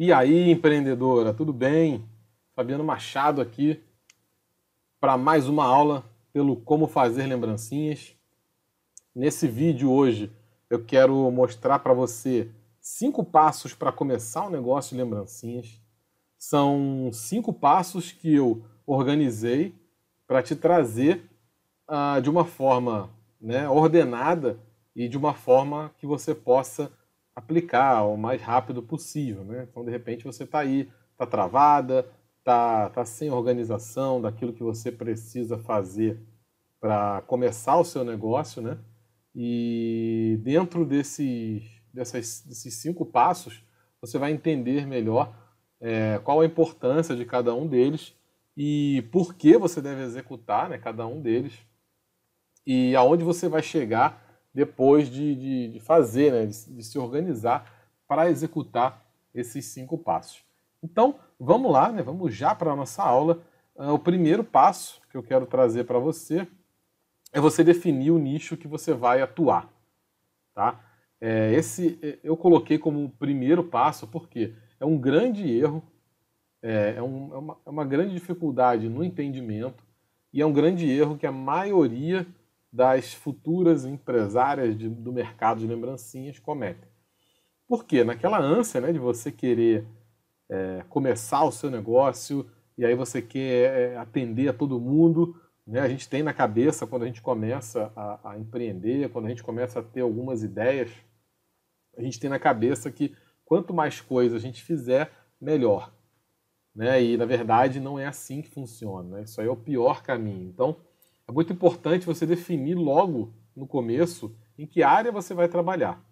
E aí, empreendedora, tudo bem? Fabiano Machado aqui para mais uma aula pelo Como Fazer Lembrancinhas. Nesse vídeo hoje eu quero mostrar para você cinco passos para começar um negócio de lembrancinhas. São cinco passos que eu organizei para te trazer uh, de uma forma né, ordenada e de uma forma que você possa aplicar o mais rápido possível, né? Então, de repente, você está aí, está travada, está tá sem organização daquilo que você precisa fazer para começar o seu negócio, né? E dentro desses, dessas, desses cinco passos, você vai entender melhor é, qual a importância de cada um deles e por que você deve executar né, cada um deles e aonde você vai chegar depois de, de, de fazer, né, de, de se organizar para executar esses cinco passos. Então, vamos lá, né, vamos já para a nossa aula. Uh, o primeiro passo que eu quero trazer para você é você definir o nicho que você vai atuar. Tá? É, esse é, eu coloquei como o primeiro passo porque é um grande erro, é, é, um, é, uma, é uma grande dificuldade no entendimento e é um grande erro que a maioria das futuras empresárias de, do mercado de lembrancinhas cometem. Porque naquela ânsia né, de você querer é, começar o seu negócio e aí você quer é, atender a todo mundo, né, a gente tem na cabeça quando a gente começa a, a empreender, quando a gente começa a ter algumas ideias, a gente tem na cabeça que quanto mais coisa a gente fizer, melhor. Né? E na verdade não é assim que funciona. Né? Isso aí é o pior caminho. Então, é muito importante você definir logo no começo em que área você vai trabalhar.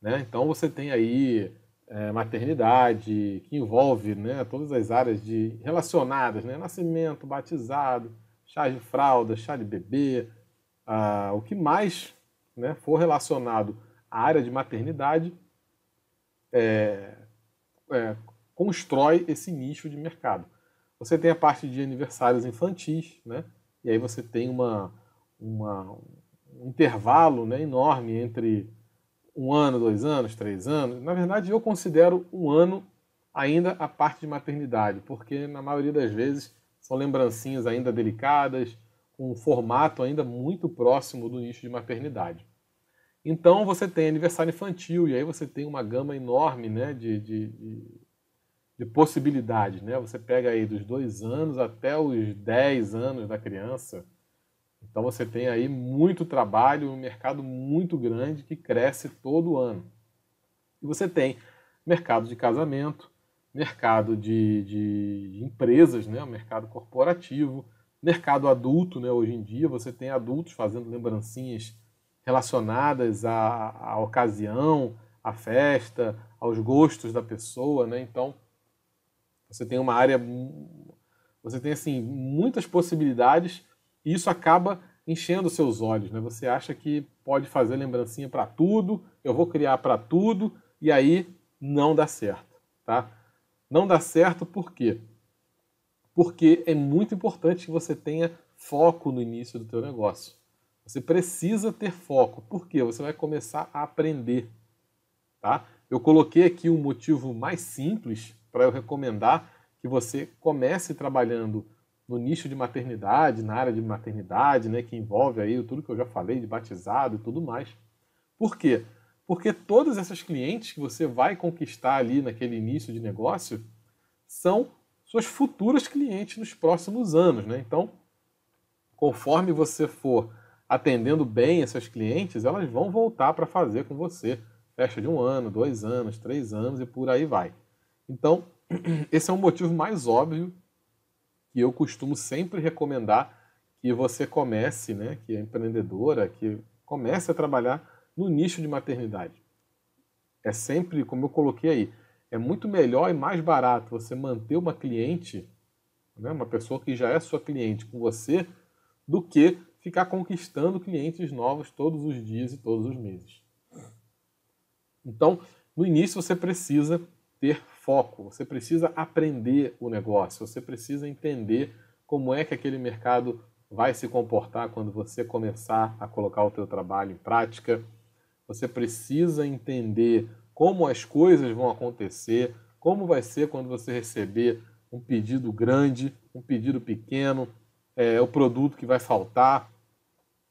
Né? Então você tem aí é, maternidade, que envolve né, todas as áreas de, relacionadas, né? nascimento, batizado, chá de fralda, chá de bebê, o que mais né, for relacionado à área de maternidade, é, é, constrói esse nicho de mercado. Você tem a parte de aniversários infantis, né? e aí você tem uma, uma, um intervalo né, enorme entre um ano, dois anos, três anos. Na verdade, eu considero um ano ainda a parte de maternidade, porque na maioria das vezes são lembrancinhas ainda delicadas, com um formato ainda muito próximo do nicho de maternidade. Então você tem aniversário infantil, e aí você tem uma gama enorme né, de, de, de de possibilidades, né? Você pega aí dos dois anos até os 10 anos da criança. Então você tem aí muito trabalho, um mercado muito grande que cresce todo ano. E você tem mercado de casamento, mercado de, de, empresas, né? O mercado corporativo, mercado adulto, né? Hoje em dia você tem adultos fazendo lembrancinhas relacionadas à, à ocasião, à festa, aos gostos da pessoa, né? Então você tem uma área, você tem assim muitas possibilidades e isso acaba enchendo seus olhos, né? Você acha que pode fazer lembrancinha para tudo, eu vou criar para tudo e aí não dá certo, tá? Não dá certo por quê? Porque é muito importante que você tenha foco no início do teu negócio. Você precisa ter foco, porque você vai começar a aprender, tá? Eu coloquei aqui um motivo mais simples para eu recomendar que você comece trabalhando no nicho de maternidade, na área de maternidade, né, que envolve aí tudo que eu já falei de batizado e tudo mais. Por quê? Porque todas essas clientes que você vai conquistar ali naquele início de negócio são suas futuras clientes nos próximos anos, né? Então, conforme você for atendendo bem essas clientes, elas vão voltar para fazer com você festa de um ano, dois anos, três anos e por aí vai. Então, esse é um motivo mais óbvio que eu costumo sempre recomendar que você comece, né, que é empreendedora, que comece a trabalhar no nicho de maternidade. É sempre, como eu coloquei aí, é muito melhor e mais barato você manter uma cliente, né, uma pessoa que já é sua cliente com você, do que ficar conquistando clientes novos todos os dias e todos os meses. Então, no início você precisa ter foco, você precisa aprender o negócio, você precisa entender como é que aquele mercado vai se comportar quando você começar a colocar o teu trabalho em prática. Você precisa entender como as coisas vão acontecer, como vai ser quando você receber um pedido grande, um pedido pequeno, é, o produto que vai faltar,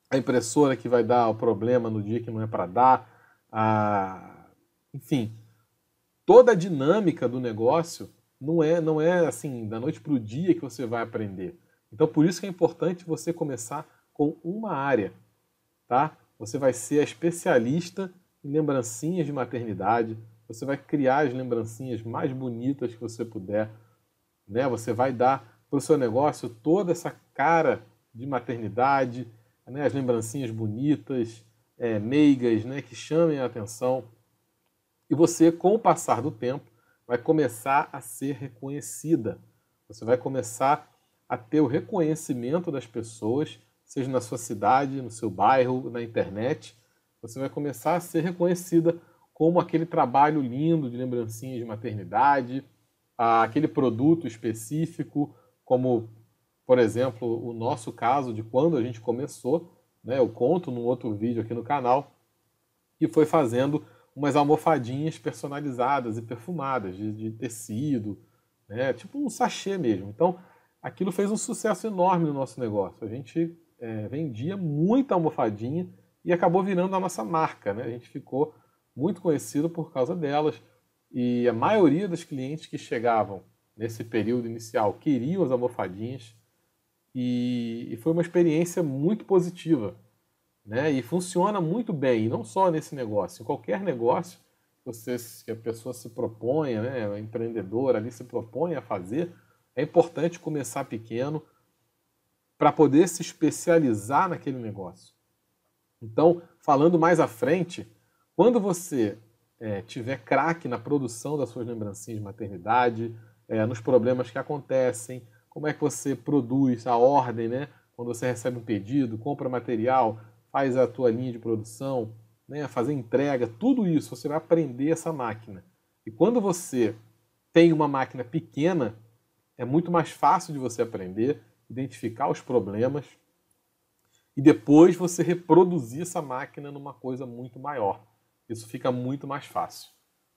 a impressora que vai dar o problema no dia que não é para dar, a... enfim, toda a dinâmica do negócio não é, não é assim, da noite para o dia que você vai aprender. Então, por isso que é importante você começar com uma área, tá? Você vai ser a especialista em lembrancinhas de maternidade, você vai criar as lembrancinhas mais bonitas que você puder, né? Você vai dar para o seu negócio toda essa cara de maternidade, né? as lembrancinhas bonitas, é, meigas, né? que chamem a atenção. E você, com o passar do tempo, vai começar a ser reconhecida. Você vai começar a ter o reconhecimento das pessoas, seja na sua cidade, no seu bairro, na internet. Você vai começar a ser reconhecida como aquele trabalho lindo de lembrancinha de maternidade, aquele produto específico, como, por exemplo, o nosso caso de quando a gente começou. Né? Eu conto num outro vídeo aqui no canal, que foi fazendo umas almofadinhas personalizadas e perfumadas, de, de tecido, né? tipo um sachê mesmo. Então, aquilo fez um sucesso enorme no nosso negócio. A gente é, vendia muita almofadinha e acabou virando a nossa marca. Né? A gente ficou muito conhecido por causa delas. E a maioria dos clientes que chegavam nesse período inicial queriam as almofadinhas. E, e foi uma experiência muito positiva né? E funciona muito bem, e não só nesse negócio, em qualquer negócio você, que a pessoa se proponha, né, a empreendedora ali se propõe a fazer, é importante começar pequeno para poder se especializar naquele negócio. Então, falando mais à frente, quando você é, tiver craque na produção das suas lembrancinhas de maternidade, é, nos problemas que acontecem, como é que você produz a ordem, né? Quando você recebe um pedido, compra material, faz a tua linha de produção, né, fazer entrega, tudo isso você vai aprender essa máquina. E quando você tem uma máquina pequena, é muito mais fácil de você aprender, identificar os problemas e depois você reproduzir essa máquina numa coisa muito maior. Isso fica muito mais fácil.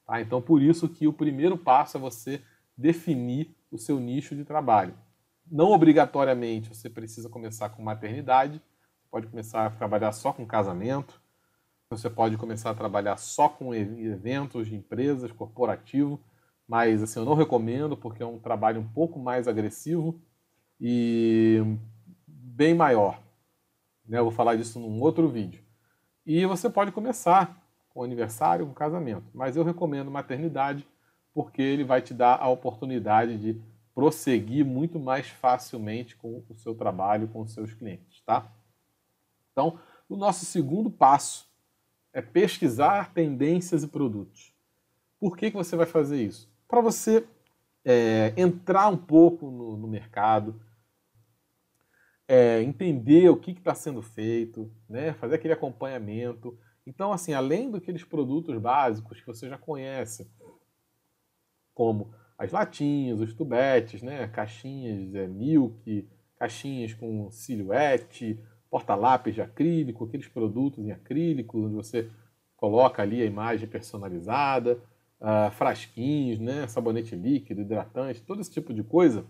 Tá? Então, por isso que o primeiro passo é você definir o seu nicho de trabalho. Não obrigatoriamente você precisa começar com maternidade, pode começar a trabalhar só com casamento, você pode começar a trabalhar só com eventos de empresas, corporativo, mas assim, eu não recomendo porque é um trabalho um pouco mais agressivo e bem maior. Né? Eu vou falar disso num outro vídeo. E você pode começar com aniversário, com casamento, mas eu recomendo maternidade porque ele vai te dar a oportunidade de prosseguir muito mais facilmente com o seu trabalho, com os seus clientes, tá? Então, o nosso segundo passo é pesquisar tendências e produtos. Por que, que você vai fazer isso? Para você é, entrar um pouco no, no mercado, é, entender o que está sendo feito, né? fazer aquele acompanhamento. Então, assim, além daqueles produtos básicos que você já conhece, como as latinhas, os tubetes, né? caixinhas é, milk, caixinhas com silhuete, porta-lápis de acrílico, aqueles produtos em acrílico, onde você coloca ali a imagem personalizada, uh, frasquinhos, né, sabonete líquido, hidratante, todo esse tipo de coisa.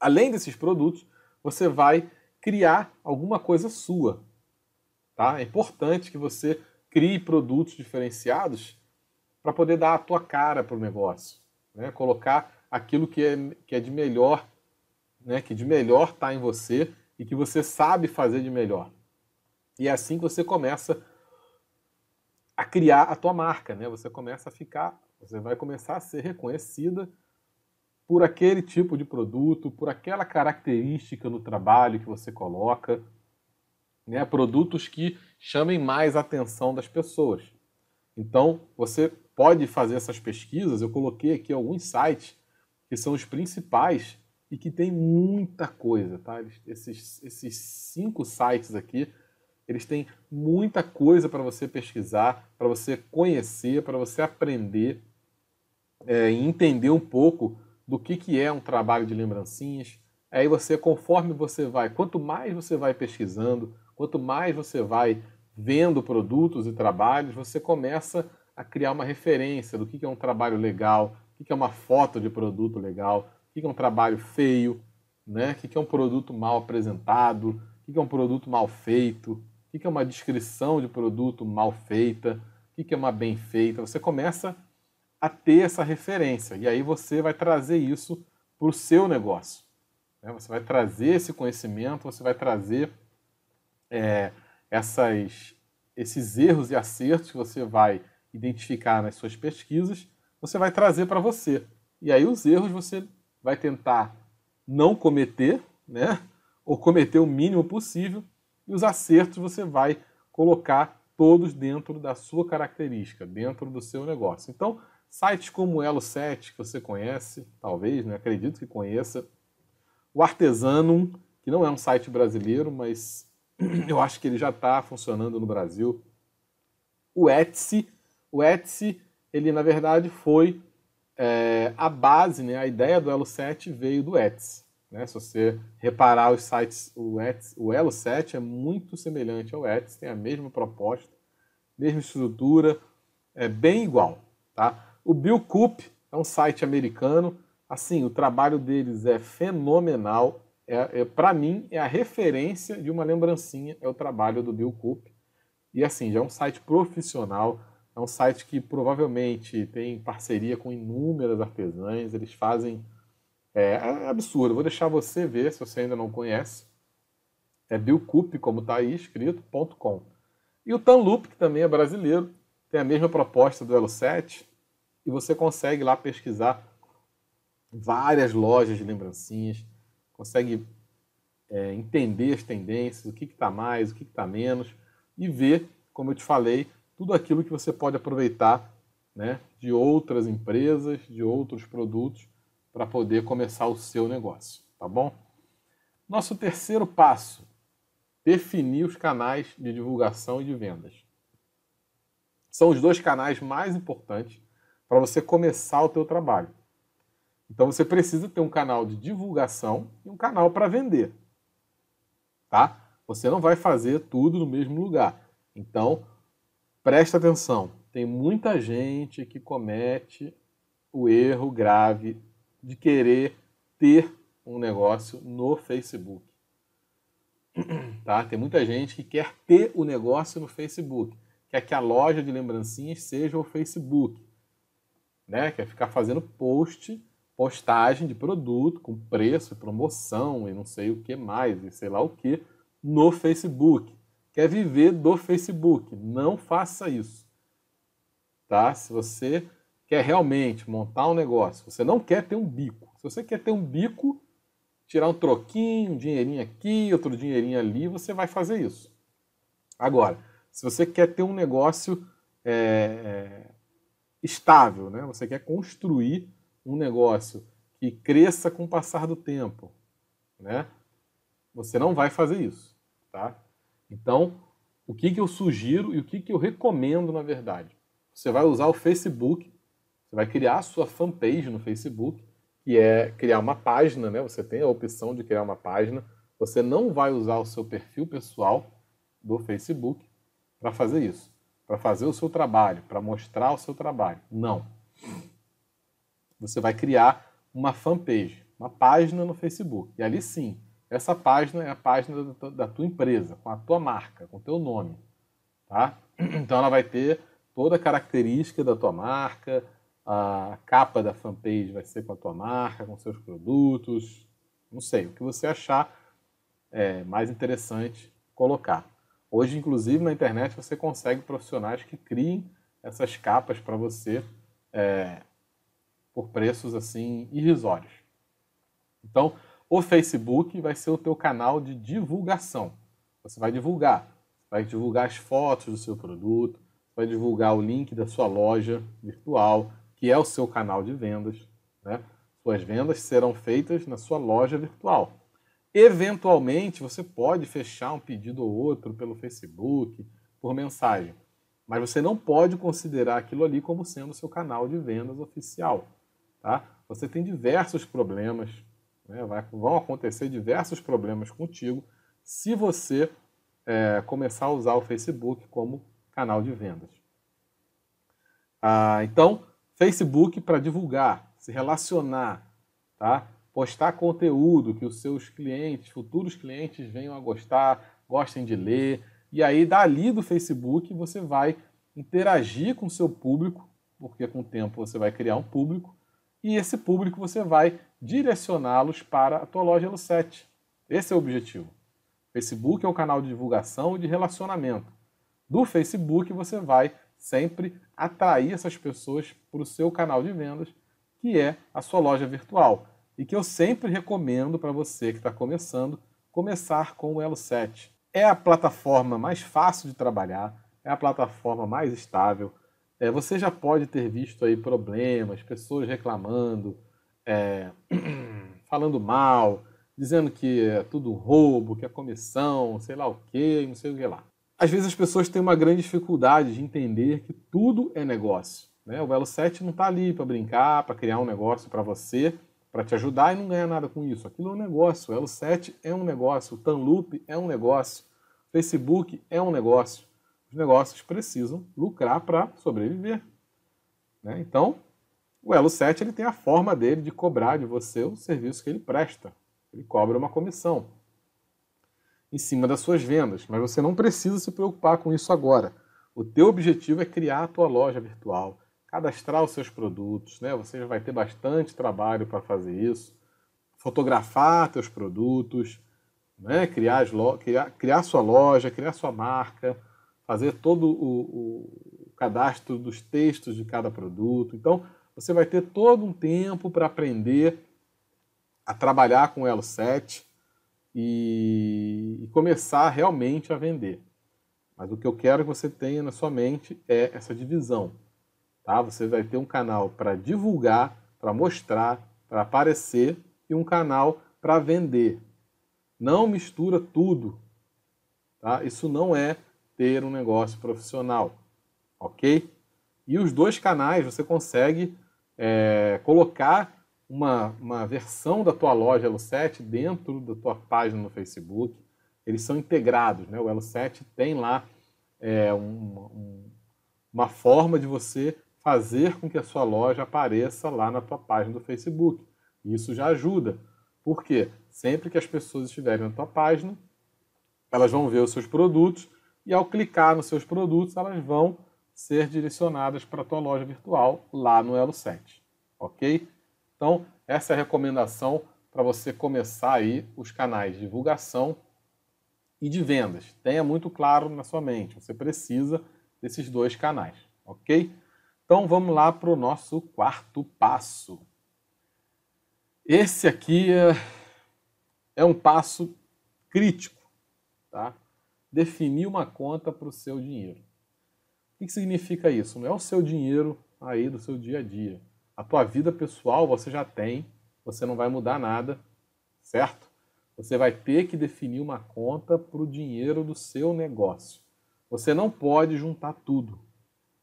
Além desses produtos, você vai criar alguma coisa sua. Tá? É importante que você crie produtos diferenciados para poder dar a tua cara para o negócio, né? colocar aquilo que é, que é de melhor, né? que de melhor está em você e que você sabe fazer de melhor. E é assim que você começa a criar a tua marca, né? Você começa a ficar, você vai começar a ser reconhecida por aquele tipo de produto, por aquela característica no trabalho que você coloca, né? Produtos que chamem mais a atenção das pessoas. Então, você pode fazer essas pesquisas. Eu coloquei aqui alguns sites que são os principais e que tem muita coisa, tá? Eles, esses, esses cinco sites aqui, eles têm muita coisa para você pesquisar, para você conhecer, para você aprender é, e entender um pouco do que, que é um trabalho de lembrancinhas. Aí você, conforme você vai, quanto mais você vai pesquisando, quanto mais você vai vendo produtos e trabalhos, você começa a criar uma referência do que, que é um trabalho legal, o que, que é uma foto de produto legal, o que é um trabalho feio, né? o que é um produto mal apresentado, o que é um produto mal feito, o que é uma descrição de produto mal feita, o que é uma bem feita. Você começa a ter essa referência e aí você vai trazer isso para o seu negócio. Né? Você vai trazer esse conhecimento, você vai trazer é, essas, esses erros e acertos que você vai identificar nas suas pesquisas, você vai trazer para você. E aí os erros você vai tentar não cometer, né? Ou cometer o mínimo possível, e os acertos você vai colocar todos dentro da sua característica, dentro do seu negócio. Então, sites como o Elo7, que você conhece, talvez, né? acredito que conheça, o Artesanum, que não é um site brasileiro, mas eu acho que ele já está funcionando no Brasil. O Etsy, o Etsy, ele na verdade foi é, a base, né, a ideia do Elo 7 veio do Etsy. Né? Se você reparar os sites, o, Etsy, o Elo 7 é muito semelhante ao Etsy, tem a mesma proposta, mesma estrutura, é bem igual. Tá? O Bill Coop é um site americano, assim, o trabalho deles é fenomenal, é, é para mim é a referência de uma lembrancinha, é o trabalho do Bill Coop. E assim, já é um site profissional, é um site que provavelmente tem parceria com inúmeras artesãs, eles fazem. É, é absurdo, vou deixar você ver se você ainda não conhece. É Billcoop, como está aí escrito, .com. E o Tanloop, que também é brasileiro, tem a mesma proposta do Elo 7 e você consegue lá pesquisar várias lojas de lembrancinhas, consegue é, entender as tendências, o que está mais, o que está menos, e ver, como eu te falei, tudo aquilo que você pode aproveitar né, de outras empresas, de outros produtos, para poder começar o seu negócio, tá bom? Nosso terceiro passo, definir os canais de divulgação e de vendas. São os dois canais mais importantes para você começar o teu trabalho. Então você precisa ter um canal de divulgação e um canal para vender. Tá? Você não vai fazer tudo no mesmo lugar. Então, presta atenção, tem muita gente que comete o erro grave de querer ter um negócio no Facebook. Tá? Tem muita gente que quer ter o negócio no Facebook, quer que a loja de lembrancinhas seja o Facebook, né? Quer ficar fazendo post, postagem de produto com preço, promoção e não sei o que mais, e sei lá o que no Facebook quer viver do Facebook. Não faça isso. Tá? Se você quer realmente montar um negócio, você não quer ter um bico. Se você quer ter um bico, tirar um troquinho, um dinheirinho aqui, outro dinheirinho ali, você vai fazer isso. Agora, se você quer ter um negócio é, é estável, né? você quer construir um negócio que cresça com o passar do tempo, né? você não vai fazer isso. Tá? Então, o que, que eu sugiro e o que, que eu recomendo, na verdade? Você vai usar o Facebook, você vai criar a sua fanpage no Facebook, que é criar uma página, né? Você tem a opção de criar uma página. Você não vai usar o seu perfil pessoal do Facebook para fazer isso, para fazer o seu trabalho, para mostrar o seu trabalho. Não. Você vai criar uma fanpage, uma página no Facebook. E ali sim, essa página é a página da tua empresa, com a tua marca, com o teu nome, tá? Então ela vai ter toda a característica da tua marca, a capa da fanpage vai ser com a tua marca, com seus produtos, não sei, o que você achar é, mais interessante colocar. Hoje, inclusive, na internet você consegue profissionais que criem essas capas para você é, por preços assim irrisórios. Então, o Facebook vai ser o teu canal de divulgação. Você vai divulgar. Vai divulgar as fotos do seu produto, vai divulgar o link da sua loja virtual, que é o seu canal de vendas. Né? Suas vendas serão feitas na sua loja virtual. Eventualmente, você pode fechar um pedido ou outro pelo Facebook, por mensagem, mas você não pode considerar aquilo ali como sendo o seu canal de vendas oficial. Tá? Você tem diversos problemas né? Vai, vão acontecer diversos problemas contigo se você é, começar a usar o Facebook como canal de vendas. Ah, então, Facebook para divulgar, se relacionar, tá? postar conteúdo que os seus clientes, futuros clientes venham a gostar, gostem de ler. E aí, dali do Facebook, você vai interagir com o seu público, porque com o tempo você vai criar um público, e esse público você vai direcioná-los para a tua loja Elo7. Esse é o objetivo. Facebook é o canal de divulgação e de relacionamento. Do Facebook você vai sempre atrair essas pessoas para o seu canal de vendas, que é a sua loja virtual. E que eu sempre recomendo para você que está começando, começar com o Elo 7. É a plataforma mais fácil de trabalhar, é a plataforma mais estável, é, você já pode ter visto aí problemas, pessoas reclamando, é, falando mal, dizendo que é tudo roubo, que é comissão, sei lá o quê, não sei o que lá. Às vezes as pessoas têm uma grande dificuldade de entender que tudo é negócio. Né? O Elo 7 não está ali para brincar, para criar um negócio para você, para te ajudar e não ganhar nada com isso. Aquilo é um negócio. O Elo 7 é um negócio. O Tanloop é um negócio. O Facebook é um negócio. Os negócios precisam lucrar para sobreviver. Né? Então, o Elo 7 ele tem a forma dele de cobrar de você o serviço que ele presta. Ele cobra uma comissão em cima das suas vendas, mas você não precisa se preocupar com isso agora. O teu objetivo é criar a tua loja virtual, cadastrar os seus produtos, né? Você já vai ter bastante trabalho para fazer isso, fotografar teus produtos, né? Criar, criar, criar sua loja, criar sua marca, fazer todo o, o cadastro dos textos de cada produto. Então, você vai ter todo um tempo para aprender a trabalhar com o Elo 7 e, e começar realmente a vender. Mas o que eu quero que você tenha na sua mente é essa divisão. Tá? Você vai ter um canal para divulgar, para mostrar, para aparecer e um canal para vender. Não mistura tudo. Tá? Isso não é ter um negócio profissional, ok? E os dois canais você consegue é, colocar uma, uma versão da tua loja Elo 7 dentro da tua página no Facebook. Eles são integrados, né? O Elo 7 tem lá é, um, um, uma forma de você fazer com que a sua loja apareça lá na tua página do Facebook. Isso já ajuda. Por quê? Sempre que as pessoas estiverem na tua página, elas vão ver os seus produtos e ao clicar nos seus produtos, elas vão ser direcionadas para a tua loja virtual lá no Elo 7, ok? Então, essa é a recomendação para você começar aí os canais de divulgação e de vendas. Tenha muito claro na sua mente, você precisa desses dois canais, ok? Então vamos lá para o nosso quarto passo. Esse aqui é, é um passo crítico, tá? definir uma conta para o seu dinheiro. O que significa isso? Não é o seu dinheiro aí do seu dia a dia. A tua vida pessoal você já tem, você não vai mudar nada, certo? Você vai ter que definir uma conta para o dinheiro do seu negócio. Você não pode juntar tudo.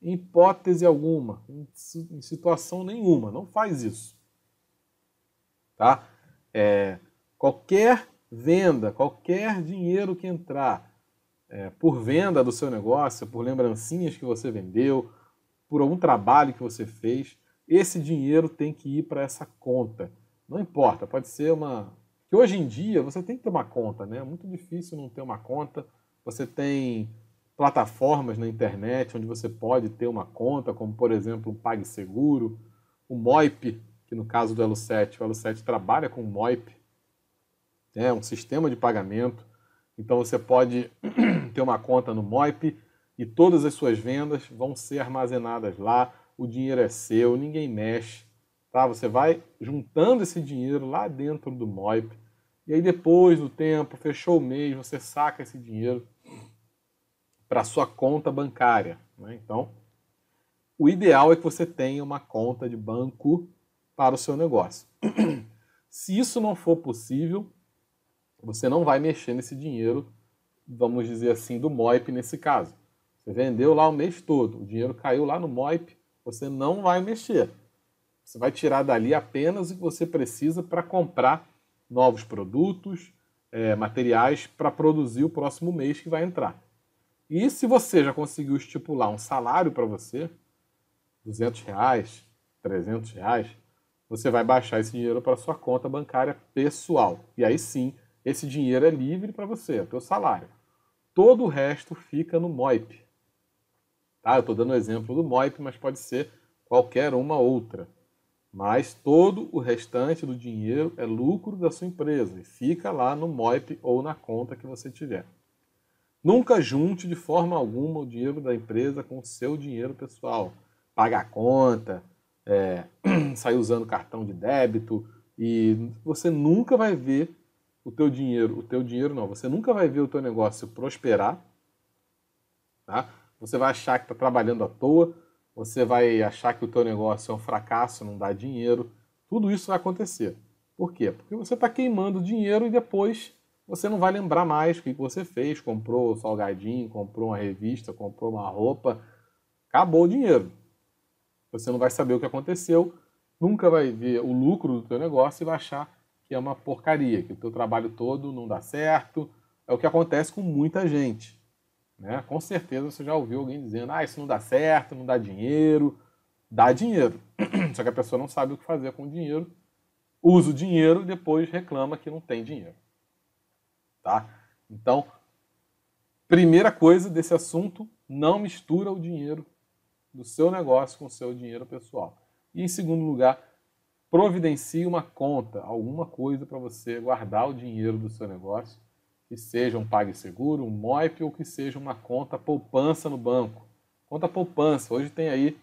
Em hipótese alguma, em situação nenhuma, não faz isso. Tá? É, qualquer venda, qualquer dinheiro que entrar, é, por venda do seu negócio, por lembrancinhas que você vendeu, por algum trabalho que você fez, esse dinheiro tem que ir para essa conta. Não importa, pode ser uma. Que hoje em dia você tem que ter uma conta, né? É muito difícil não ter uma conta. Você tem plataformas na internet onde você pode ter uma conta, como por exemplo o PagSeguro, o Moip, que no caso do Elo7, o Elo7 trabalha com o Moip, é né? um sistema de pagamento. Então você pode ter uma conta no Moip e todas as suas vendas vão ser armazenadas lá. O dinheiro é seu, ninguém mexe. Tá? Você vai juntando esse dinheiro lá dentro do Moip. E aí depois do tempo, fechou o mês, você saca esse dinheiro para sua conta bancária. Né? Então, o ideal é que você tenha uma conta de banco para o seu negócio. Se isso não for possível, você não vai mexer nesse dinheiro, vamos dizer assim, do MOIP nesse caso. Você vendeu lá o mês todo, o dinheiro caiu lá no MOIP, você não vai mexer. Você vai tirar dali apenas o que você precisa para comprar novos produtos, é, materiais para produzir o próximo mês que vai entrar. E se você já conseguiu estipular um salário para você, 200 reais, 300 reais, você vai baixar esse dinheiro para sua conta bancária pessoal. E aí sim esse dinheiro é livre para você, é o teu salário. Todo o resto fica no MOIP. Tá? Eu estou dando o exemplo do MOIP, mas pode ser qualquer uma outra. Mas todo o restante do dinheiro é lucro da sua empresa e fica lá no MOIP ou na conta que você tiver. Nunca junte de forma alguma o dinheiro da empresa com o seu dinheiro pessoal. Paga a conta, é, sair usando cartão de débito e você nunca vai ver o teu dinheiro, o teu dinheiro não, você nunca vai ver o teu negócio prosperar, tá? Você vai achar que está trabalhando à toa, você vai achar que o teu negócio é um fracasso, não dá dinheiro, tudo isso vai acontecer. Por quê? Porque você está queimando dinheiro e depois você não vai lembrar mais o que você fez, comprou salgadinho, comprou uma revista, comprou uma roupa, acabou o dinheiro. Você não vai saber o que aconteceu, nunca vai ver o lucro do teu negócio e vai achar que é uma porcaria, que o teu trabalho todo não dá certo. É o que acontece com muita gente. Né? Com certeza você já ouviu alguém dizendo: ah, isso não dá certo, não dá dinheiro. Dá dinheiro. Só que a pessoa não sabe o que fazer com o dinheiro, usa o dinheiro e depois reclama que não tem dinheiro. Tá? Então, primeira coisa desse assunto, não mistura o dinheiro do seu negócio com o seu dinheiro pessoal. E em segundo lugar, providencie uma conta, alguma coisa para você guardar o dinheiro do seu negócio, que seja um PagSeguro, um MOIP ou que seja uma conta poupança no banco. Conta poupança, hoje tem aí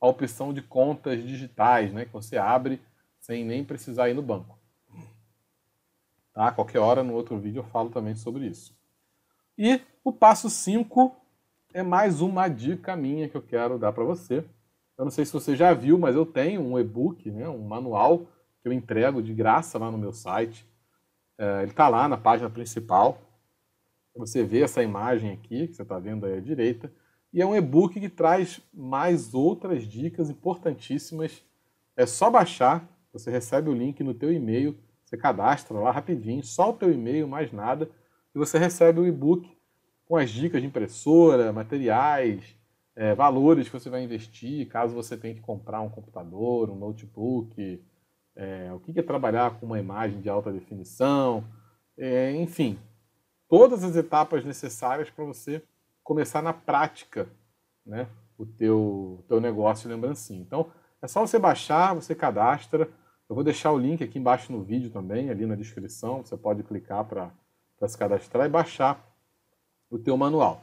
a opção de contas digitais, né, que você abre sem nem precisar ir no banco. Tá? Qualquer hora no outro vídeo eu falo também sobre isso. E o passo 5 é mais uma dica minha que eu quero dar para você eu não sei se você já viu, mas eu tenho um e-book, né, um manual que eu entrego de graça lá no meu site. É, ele está lá na página principal. Você vê essa imagem aqui, que você está vendo aí à direita. E é um e-book que traz mais outras dicas importantíssimas. É só baixar, você recebe o link no teu e-mail, você cadastra lá rapidinho, só o teu e-mail, mais nada, e você recebe o e-book com as dicas de impressora, materiais, é, valores que você vai investir, caso você tenha que comprar um computador, um notebook, é, o que é trabalhar com uma imagem de alta definição, é, enfim, todas as etapas necessárias para você começar na prática né, o teu, teu negócio lembrancinha. Então, é só você baixar, você cadastra. Eu vou deixar o link aqui embaixo no vídeo também, ali na descrição. Você pode clicar para se cadastrar e baixar o teu manual.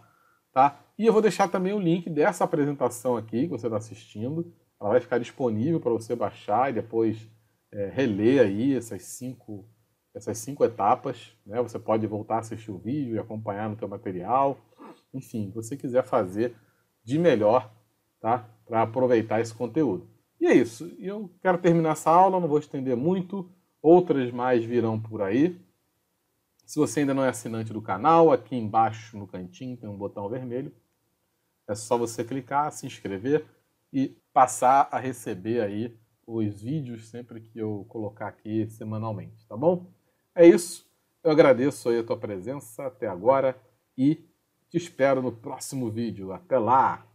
Tá? E eu vou deixar também o link dessa apresentação aqui que você está assistindo. Ela vai ficar disponível para você baixar e depois é, reler aí essas cinco, essas cinco etapas. Né? Você pode voltar a assistir o vídeo e acompanhar no seu material. Enfim, você quiser fazer de melhor tá? para aproveitar esse conteúdo. E é isso. Eu quero terminar essa aula, não vou estender muito. Outras mais virão por aí. Se você ainda não é assinante do canal, aqui embaixo no cantinho tem um botão vermelho é só você clicar, se inscrever e passar a receber aí os vídeos sempre que eu colocar aqui semanalmente, tá bom? É isso. Eu agradeço aí a tua presença até agora e te espero no próximo vídeo. Até lá!